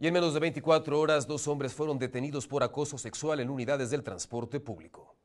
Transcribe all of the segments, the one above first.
Y en menos de 24 horas, dos hombres fueron detenidos por acoso sexual en unidades del transporte público.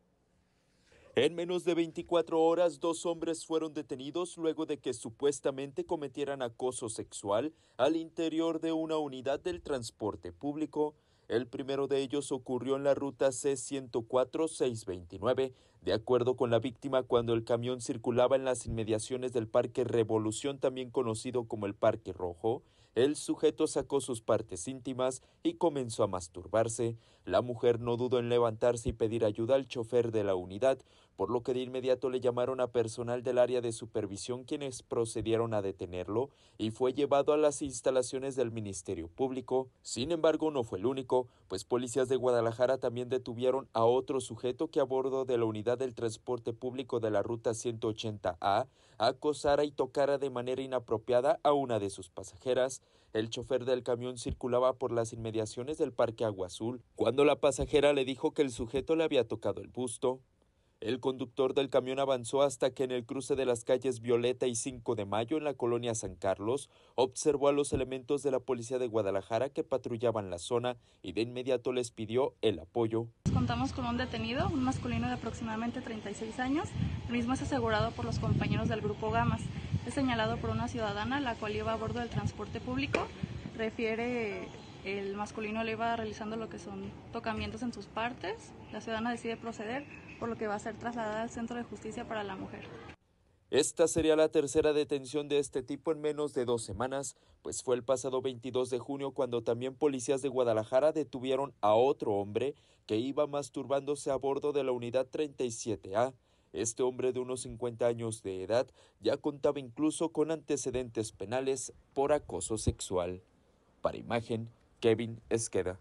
En menos de 24 horas, dos hombres fueron detenidos luego de que supuestamente cometieran acoso sexual al interior de una unidad del transporte público. El primero de ellos ocurrió en la ruta C-104-629, de acuerdo con la víctima, cuando el camión circulaba en las inmediaciones del Parque Revolución, también conocido como el Parque Rojo, el sujeto sacó sus partes íntimas y comenzó a masturbarse. La mujer no dudó en levantarse y pedir ayuda al chofer de la unidad, por lo que de inmediato le llamaron a personal del área de supervisión quienes procedieron a detenerlo y fue llevado a las instalaciones del Ministerio Público. Sin embargo, no fue el único, pues policías de Guadalajara también detuvieron a otro sujeto que a bordo de la unidad del Transporte Público de la Ruta 180A acosara y tocara de manera inapropiada a una de sus pasajeras. El chofer del camión circulaba por las inmediaciones del Parque Agua Azul cuando la pasajera le dijo que el sujeto le había tocado el busto. El conductor del camión avanzó hasta que en el cruce de las calles Violeta y 5 de Mayo en la colonia San Carlos observó a los elementos de la policía de Guadalajara que patrullaban la zona y de inmediato les pidió el apoyo contamos con un detenido, un masculino de aproximadamente 36 años, el mismo es asegurado por los compañeros del grupo Gamas. Es señalado por una ciudadana, la cual iba a bordo del transporte público, refiere el masculino le iba realizando lo que son tocamientos en sus partes, la ciudadana decide proceder, por lo que va a ser trasladada al Centro de Justicia para la Mujer. Esta sería la tercera detención de este tipo en menos de dos semanas, pues fue el pasado 22 de junio cuando también policías de Guadalajara detuvieron a otro hombre que iba masturbándose a bordo de la unidad 37A. Este hombre de unos 50 años de edad ya contaba incluso con antecedentes penales por acoso sexual. Para imagen, Kevin Esqueda.